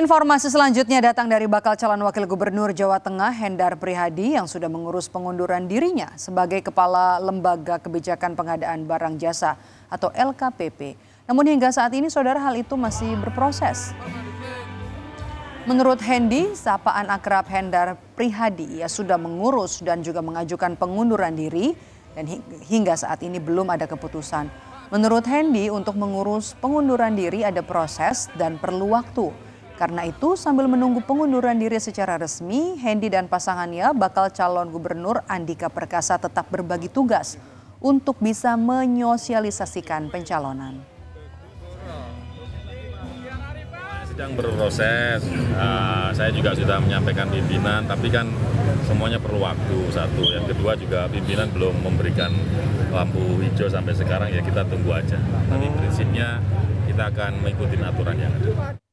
Informasi selanjutnya datang dari bakal calon wakil gubernur Jawa Tengah Hendar Prihadi yang sudah mengurus pengunduran dirinya sebagai kepala Lembaga Kebijakan Pengadaan Barang Jasa atau LKPP. Namun hingga saat ini saudara hal itu masih berproses. Menurut Hendi, sapaan akrab Hendar Prihadi ia sudah mengurus dan juga mengajukan pengunduran diri dan hingga saat ini belum ada keputusan. Menurut Hendi, untuk mengurus pengunduran diri ada proses dan perlu waktu. Karena itu, sambil menunggu pengunduran diri secara resmi, Hendy dan pasangannya bakal calon gubernur Andika Perkasa tetap berbagi tugas untuk bisa menyosialisasikan pencalonan. Sedang berproses, uh, saya juga sudah menyampaikan pimpinan, tapi kan semuanya perlu waktu satu. Yang kedua juga pimpinan belum memberikan lampu hijau sampai sekarang ya kita tunggu aja. Tapi hmm. prinsipnya kita akan mengikuti aturan yang ada.